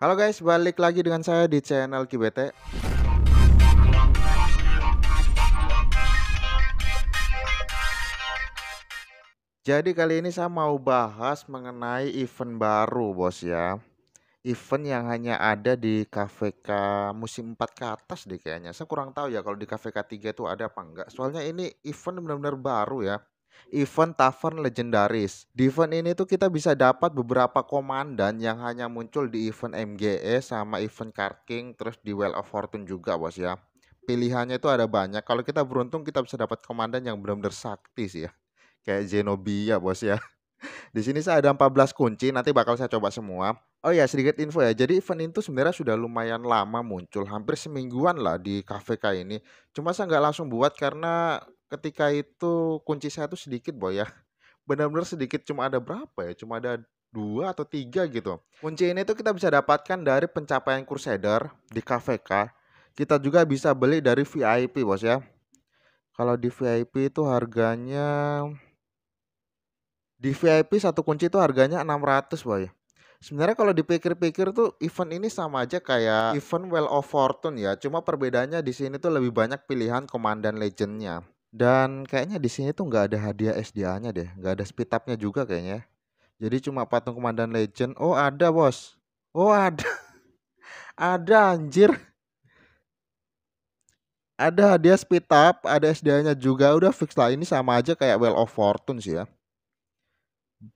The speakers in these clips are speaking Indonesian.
Halo guys, balik lagi dengan saya di channel GBT. Jadi kali ini saya mau bahas mengenai event baru bos ya. Event yang hanya ada di KVK musim 4 ke atas deh kayaknya. Saya kurang tahu ya kalau di KVK 3 itu ada apa enggak. Soalnya ini event benar-benar baru ya event tavern legendaris. Di event ini tuh kita bisa dapat beberapa komandan yang hanya muncul di event MGE sama event Card terus di Well of Fortune juga bos ya. Pilihannya itu ada banyak. Kalau kita beruntung kita bisa dapat komandan yang belum benar sih ya. Kayak Zenobia bos ya. Di sini saya ada 14 kunci, nanti bakal saya coba semua. Oh ya, sedikit info ya. Jadi event itu sebenarnya sudah lumayan lama muncul, hampir semingguan lah di KVK ini. Cuma saya nggak langsung buat karena ketika itu kunci saya tuh sedikit boy ya benar-benar sedikit cuma ada berapa ya cuma ada dua atau tiga gitu kunci ini tuh kita bisa dapatkan dari pencapaian Crusader di KVK kita juga bisa beli dari VIP bos ya kalau di VIP itu harganya di VIP satu kunci itu harganya 600 boy sebenarnya kalau dipikir-pikir tuh event ini sama aja kayak event Well of Fortune ya cuma perbedaannya di sini tuh lebih banyak pilihan komandan legendnya dan kayaknya di sini tuh nggak ada hadiah SDA-nya deh, nggak ada speed up-nya juga kayaknya. Jadi cuma patung komandan legend. Oh ada bos. Oh ada. ada anjir. Ada hadiah speed up, ada SDA-nya juga. Udah fix lah ini sama aja kayak Well of Fortune sih ya.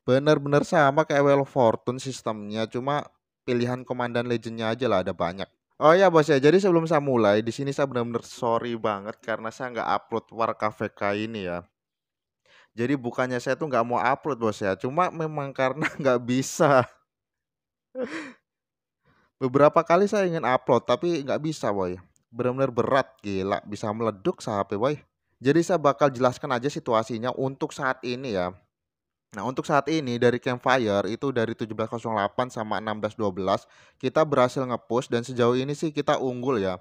Bener-bener sama kayak Well of Fortune sistemnya, cuma pilihan komandan legendnya aja lah ada banyak. Oh ya bos ya, jadi sebelum saya mulai di sini saya benar-benar sorry banget karena saya nggak upload War KVK ini ya. Jadi bukannya saya tuh nggak mau upload bos ya, cuma memang karena nggak bisa. Beberapa kali saya ingin upload tapi nggak bisa boy. Benar-benar berat gila, bisa meleduk sah boy. Jadi saya bakal jelaskan aja situasinya untuk saat ini ya. Nah, untuk saat ini dari Campfire itu dari 1708 sama 1612 kita berhasil ngepush dan sejauh ini sih kita unggul ya.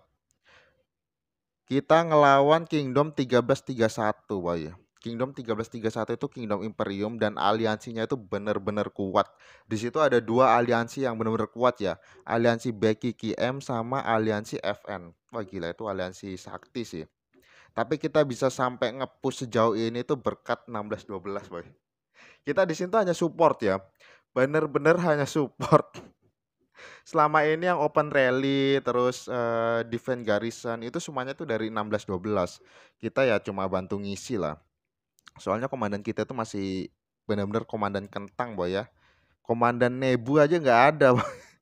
Kita ngelawan Kingdom 1331, Boy. Kingdom 1331 itu Kingdom Imperium dan aliansinya itu bener bener kuat. Di situ ada dua aliansi yang bener bener kuat ya. Aliansi becky km sama aliansi FN. Wah gila itu aliansi sakti sih. Tapi kita bisa sampai ngepush sejauh ini itu berkat 1612, Boy. Kita di sini tuh hanya support ya. Bener-bener hanya support. Selama ini yang open rally terus uh, defend garisan itu semuanya tuh dari 16 12. Kita ya cuma bantu ngisi lah. Soalnya komandan kita tuh masih bener-bener komandan kentang boy ya. Komandan Nebu aja nggak ada. Boy.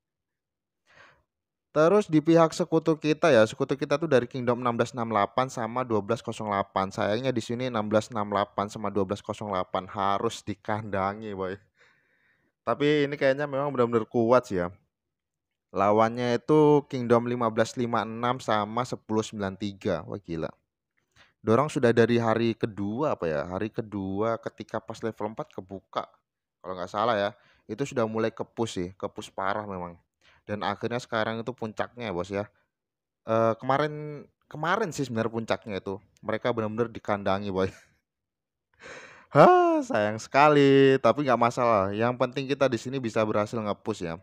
Terus di pihak sekutu kita ya, sekutu kita tuh dari Kingdom 1668 sama 1208. Sayangnya di sini 1668 sama 1208 harus dikandangi, boy. Tapi ini kayaknya memang benar-benar kuat sih ya. Lawannya itu Kingdom 1556 sama 1093. Wah gila. Dorong sudah dari hari kedua apa ya? Hari kedua ketika pas level 4 kebuka. Kalau nggak salah ya. Itu sudah mulai kepus sih, kepus parah memang dan akhirnya sekarang itu puncaknya ya bos ya uh, kemarin kemarin sih sebenarnya puncaknya itu mereka benar-benar dikandangi boy Ha, sayang sekali, tapi nggak masalah. Yang penting kita di sini bisa berhasil ngepus ya.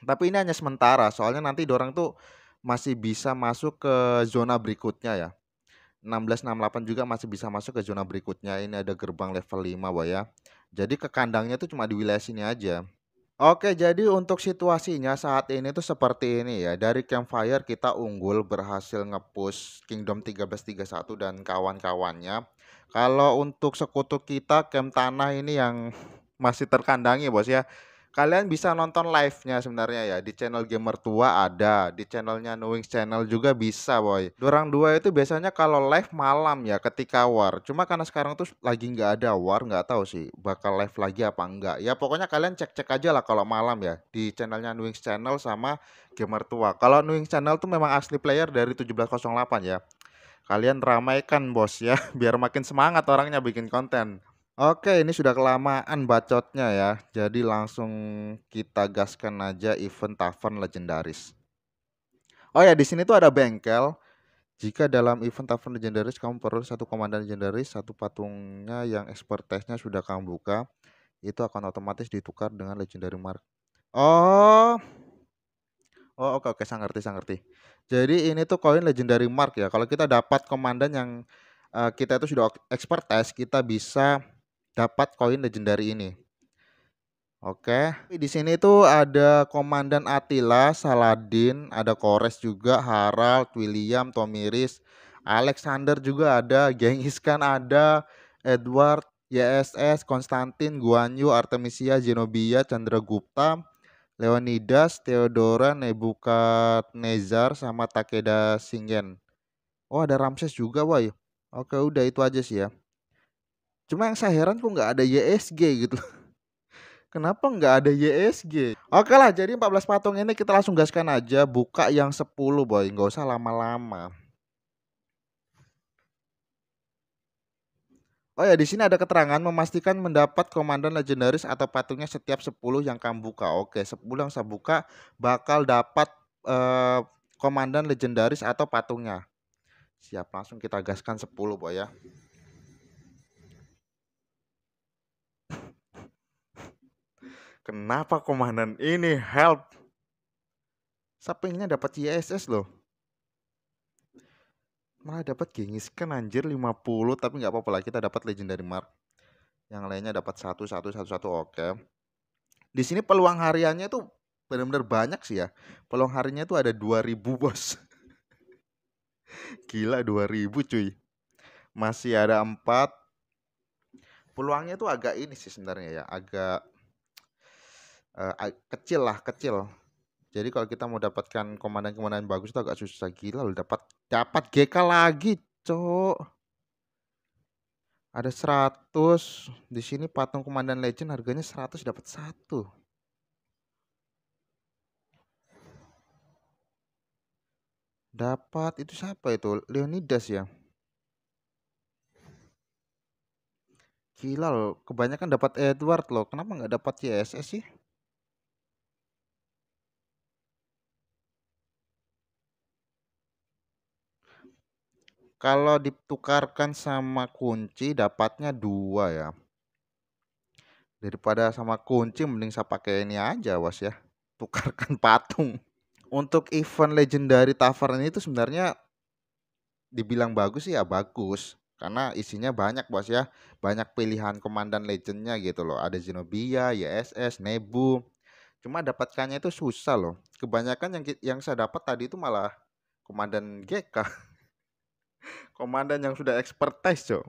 Tapi ini hanya sementara, soalnya nanti dorang tuh masih bisa masuk ke zona berikutnya ya. 1668 juga masih bisa masuk ke zona berikutnya. Ini ada gerbang level 5, Boy ya. Jadi ke kandangnya tuh cuma di wilayah sini aja. Oke, jadi untuk situasinya saat ini tuh seperti ini ya. Dari campfire kita unggul berhasil nge-push Kingdom 1331 dan kawan-kawannya. Kalau untuk sekutu kita camp tanah ini yang masih terkandangi bos ya kalian bisa nonton live-nya sebenarnya ya di channel gamer tua ada di channelnya Knowing channel juga bisa boy dorang dua itu biasanya kalau live malam ya ketika war cuma karena sekarang tuh lagi nggak ada war nggak tahu sih bakal live lagi apa enggak ya pokoknya kalian cek-cek aja lah kalau malam ya di channelnya Knowing channel sama gamer tua kalau Knowing channel tuh memang asli player dari 1708 ya kalian ramaikan bos ya biar makin semangat orangnya bikin konten Oke, ini sudah kelamaan bacotnya ya. Jadi langsung kita gaskan aja event Tavern Legendaris. Oh ya, di sini tuh ada bengkel. Jika dalam event Tavern Legendaris kamu perlu satu komandan legendaris, satu patungnya yang expertise-nya sudah kamu buka, itu akan otomatis ditukar dengan legendary mark. Oh. Oh, oke oke, saya ngerti, saya ngerti. Jadi ini tuh koin legendary mark ya. Kalau kita dapat komandan yang uh, kita itu sudah expertise, kita bisa dapat koin legendary ini. Oke, di sini tuh ada Komandan Attila, Saladin, ada Kores juga, Harald, William, Tomiris, Alexander juga ada, Genghis Khan ada, Edward, YSS, Konstantin, Guanyu, Artemisia, Zenobia, Chandra Gupta, Leonidas, Theodora, Nebukadnezar, sama Takeda Singen. Oh ada Ramses juga, wah. Oke udah itu aja sih ya. Cuma yang saya heran kok nggak ada YSG gitu. Kenapa nggak ada YSG? Oke lah, jadi 14 patung ini kita langsung gaskan aja. Buka yang 10 boy, nggak usah lama-lama. Oh ya, di sini ada keterangan memastikan mendapat komandan legendaris atau patungnya setiap 10 yang kamu buka. Oke, 10 yang saya buka bakal dapat eh, komandan legendaris atau patungnya. Siap, langsung kita gaskan 10, Boy ya. Kenapa komandan ini help? Saya pengennya dapat ISS loh. Malah dapat gengis kan anjir 50 tapi nggak apa-apa lah kita dapat legendary mark. Yang lainnya dapat satu satu satu satu oke. Okay. Di sini peluang hariannya tuh benar-benar banyak sih ya. Peluang harinya tuh ada 2000 bos. Gila 2000 cuy. Masih ada 4 peluangnya tuh agak ini sih sebenarnya ya agak uh, kecil lah kecil jadi kalau kita mau dapatkan komandan-komandan bagus itu agak susah gila loh dapat dapat GK lagi cok ada 100 di sini patung komandan legend harganya 100 dapat satu dapat itu siapa itu Leonidas ya gila loh kebanyakan dapat Edward loh kenapa nggak dapat CSS sih Kalau ditukarkan sama kunci dapatnya dua ya. Daripada sama kunci mending saya pakai ini aja was ya. Tukarkan patung. Untuk event legendary tavern ini tuh sebenarnya dibilang bagus ya bagus karena isinya banyak bos ya banyak pilihan komandan legendnya gitu loh ada Zenobia, YSS, Nebu cuma dapatkannya itu susah loh kebanyakan yang yang saya dapat tadi itu malah komandan GK komandan yang sudah expertise cok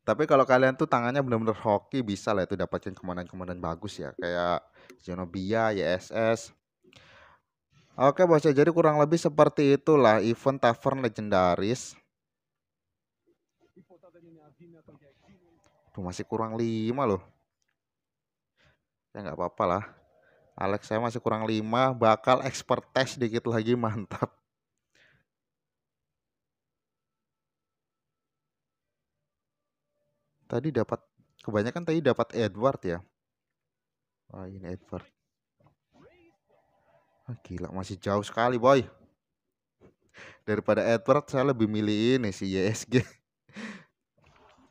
tapi kalau kalian tuh tangannya benar-benar hoki bisa lah itu dapatin komandan-komandan bagus ya kayak Zenobia, YSS. Oke bos ya, jadi kurang lebih seperti itulah event tavern legendaris. Tuh masih kurang lima loh. Ya nggak apa-apa lah. Alex saya masih kurang lima, bakal expert test dikit lagi mantap. Tadi dapat kebanyakan tadi dapat Edward ya. Wah, ini Edward. Ah, gila masih jauh sekali, boy. Daripada Edward saya lebih milih ini si YSG.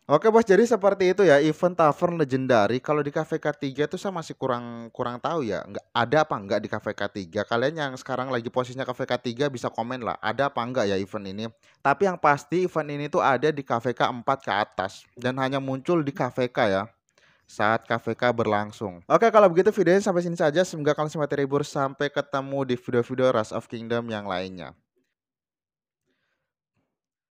Oke bos, jadi seperti itu ya event tavern legendary. Kalau di Cafe K3 itu saya masih kurang kurang tahu ya. Nggak ada apa nggak di Cafe K3. Kalian yang sekarang lagi posisinya Cafe K3 bisa komen lah. Ada apa nggak ya event ini? Tapi yang pasti event ini tuh ada di Cafe K4 ke atas dan hanya muncul di Cafe K ya saat K berlangsung. Oke, kalau begitu videonya sampai sini saja. Semoga kalian semua terhibur. Sampai ketemu di video-video Rise of Kingdom yang lainnya.